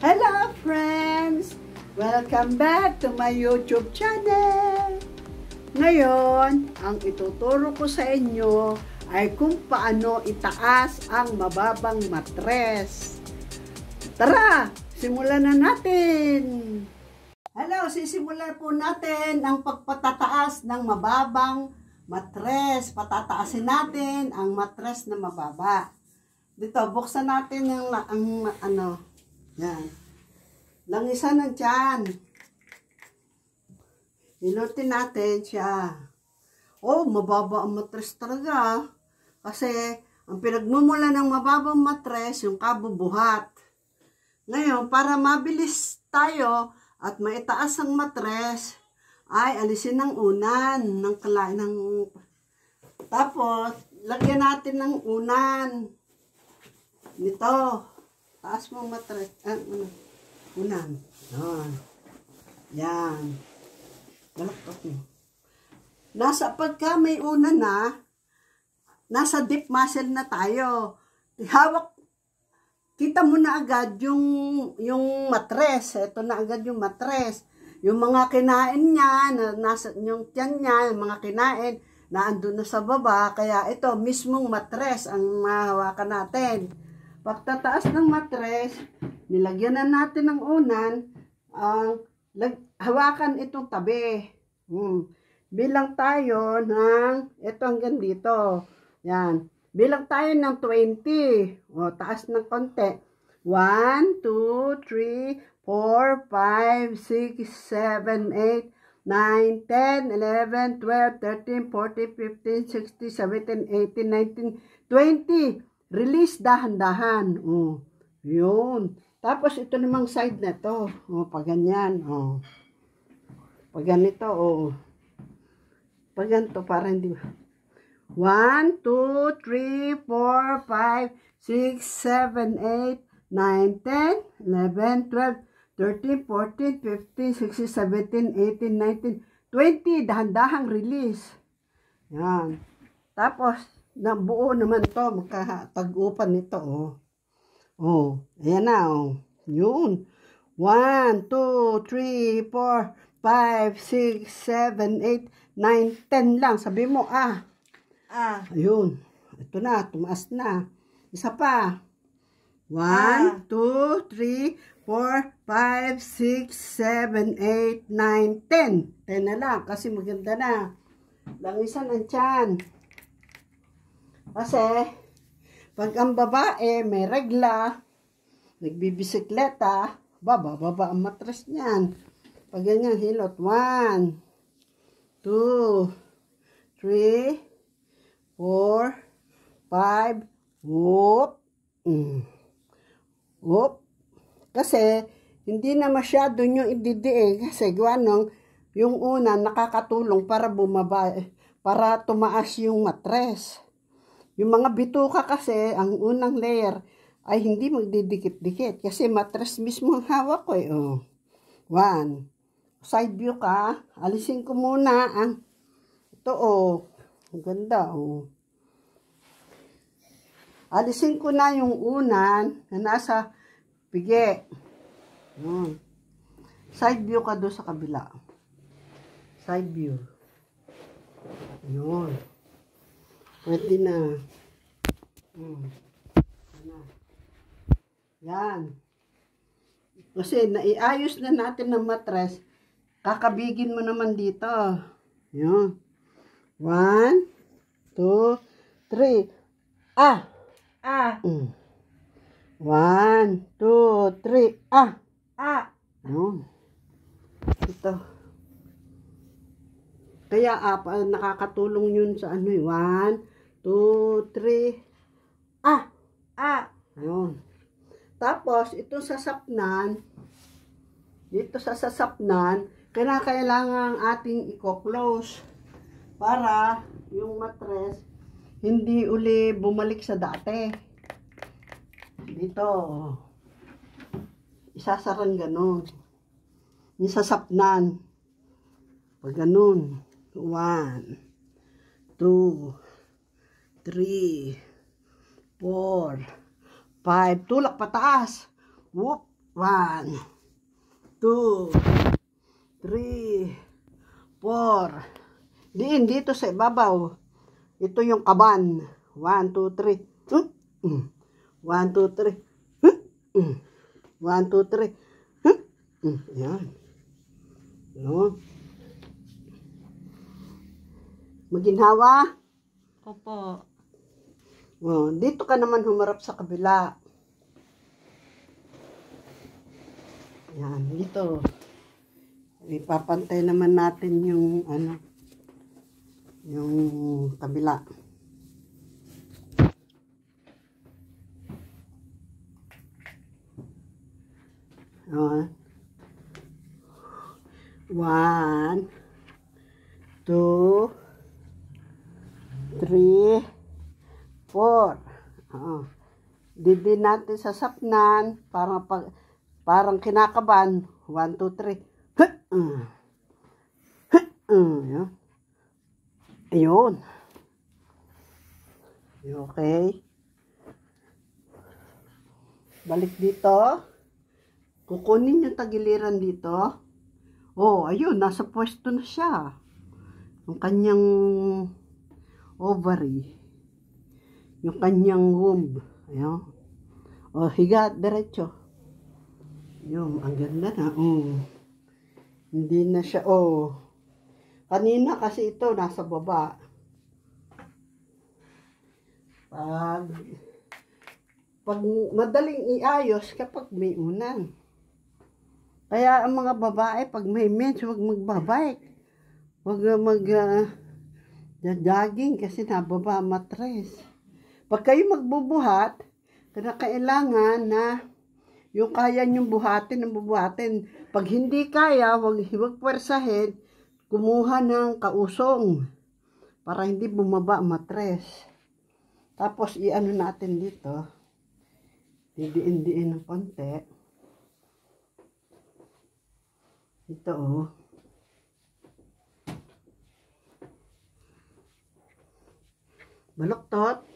Hello friends! Welcome back to my YouTube channel! Ngayon, ang ituturo ko sa inyo ay kung paano itaas ang mababang matres. Tara! Simulan na natin! Hello! Sisimulan po natin ang pagpatataas ng mababang matres. Patataasin natin ang matres na mababa. Dito, buksan natin yung, ang ano, yan. Langisan ng nandyan. Hilutin natin siya. Oh, mababa ang matres talaga. Ah. Kasi, ang pinagmumula ng mababang matres, yung kabubuhat. Ngayon, para mabilis tayo at maitaas ang matres, ay alisin ng unan ng kalain ng tapos lagyan natin ng unan nito taas mo matres ah, ano. Unang. Yan. Yan. Galakot mo. Nasa pagka may una na, nasa deep muscle na tayo. Hawak, kita mo na agad yung, yung matres. Ito na agad yung matres. Yung mga kinain niya, na nasa, yung tiyan niya, yung mga kinain, na andun na sa baba. Kaya ito, mismong matres ang mahawakan natin. Pagtataas ng matres, nilagyan na natin ng unan ang lag, hawakan itong tabi. Hmm. Bilang tayo ng ito hanggang dito. Yan. Bilang tayo ng 20. O, taas ng konti. 1, 2, 3, 4, 5, 6, 7, 8, 9, 10, 11, 12, 13, 14, 15, 16, 17, 18, 19, 20. Release dahan-dahan. Oh, yun. Tapos ito namang side na to. Oh, pag ganyan. Oh. Pag ganito. Oh. Pag ganito para hindi. 1, 2, 3, 4, 5, 6, 7, 8, 9, 10, 11, 12, 13, 14, 15, 16, 17, 18, 19, 20. Dahan-dahang release. Yan. Tapos, nabuo naman to, makapag-upan nito, oh. Oh, ayan na, oh. Yun. 1, 2, 3, 4, 5, 6, 7, 8, 9, 10 lang. Sabi mo, ah. Ah. Ayun. Ito na, tumaas na. Isa pa. 1, 2, 3, 4, 5, 6, 7, 8, 9, 10. 10 na lang kasi maganda na. Langisan ang tiyan. Kasi, pag ang babae may regla, nagbibisikleta, baba-baba ang matres niyan. Pag ganyan, hilot. One, 2, 3, 4, 5, whoop. Mm. Whoop. Kasi, hindi na masyado nyo ididiin. Kasi, gawa nung, yung una, nakakatulong para bumaba, para tumaas yung matres. Yung mga bituka kasi, ang unang layer ay hindi magdidikit-dikit kasi matras mismo ang hawak ko eh. Oh. One. Side view ka. Alisin ko muna ang ito oh. Ang ganda oh. Alisin ko na yung unan na nasa pigi. Hmm. Side view ka doon sa kabila. Side view. Yun. Pwede na. Hmm. Ano? Yan. Kasi naiayos na natin ng matres. Kakabigin mo naman dito. Yan. One, two, three. Ah! Ah! Mm. One, two, three. Ah! Ah! Yan. Ito. Kaya apa, ah, nakakatulong yun sa ano eh. One, 2, 3, ah, ah, ayun. Tapos, itong sasapnan, dito sa sasapnan, kinakailangan ating i-close para yung mattress hindi uli bumalik sa dati. Dito. Isasaran ganun. Yung sasapnan. Pag ganun. One. Two. 3, 4, 5. Tulak pataas. Whoop. 1, 2, 3, 4. Diin dito sa ibabaw. Ito yung kaban. 1, 2, 3. 1, 2, 3. 1, 2, 3. Ayan. No? Maginhawa? Opo. Oh, dito ka naman humarap sa kabila. Yan, dito. Ipapantay naman natin yung ano yung kabila. Oh. One, two, three, 4. Oh. Dibin natin sa sapnan para pag parang kinakaban. 1 2 3. Ayun. Ayun. Okay. Balik dito. Kukunin yung tagiliran dito. Oh, ayun, nasa pwesto na siya. Ang kanyang ovary yung kanyang womb. Ayan. O, oh, higa at derecho. Yung, ang ganda na. Mm. Hindi na siya, oh. Kanina kasi ito, nasa baba. Pag, pag madaling iayos kapag may unan. Kaya ang mga babae, pag may mens, huwag magbabike. Huwag mag, uh, ah, jogging kasi nababa matres. Pag kayo magbubuhat, kailangan na yung kaya nyong buhatin ang bubuhatin. Pag hindi kaya, huwag, huwag pwersahin, kumuha ng kausong para hindi bumaba ang matres. Tapos, iano natin dito. Didiin-diin ng konti. Ito, oh. Baluktot.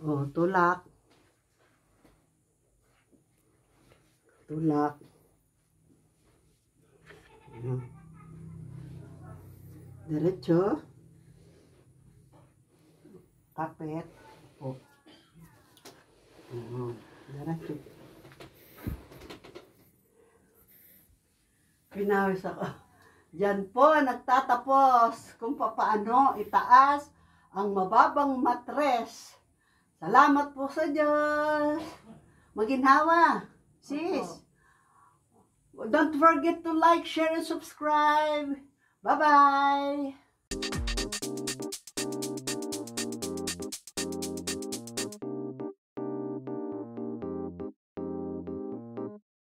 O, oh, tulak. Tulak. Ayan. Hmm. Diretso. Kapit. O. Oh. Ayan. Hmm. Diretso. Pinawis ako. Diyan po, nagtatapos kung paano itaas ang mababang matres Salamat po sa Diyos. Maginhawa. Sis. Don't forget to like, share, and subscribe. Bye-bye.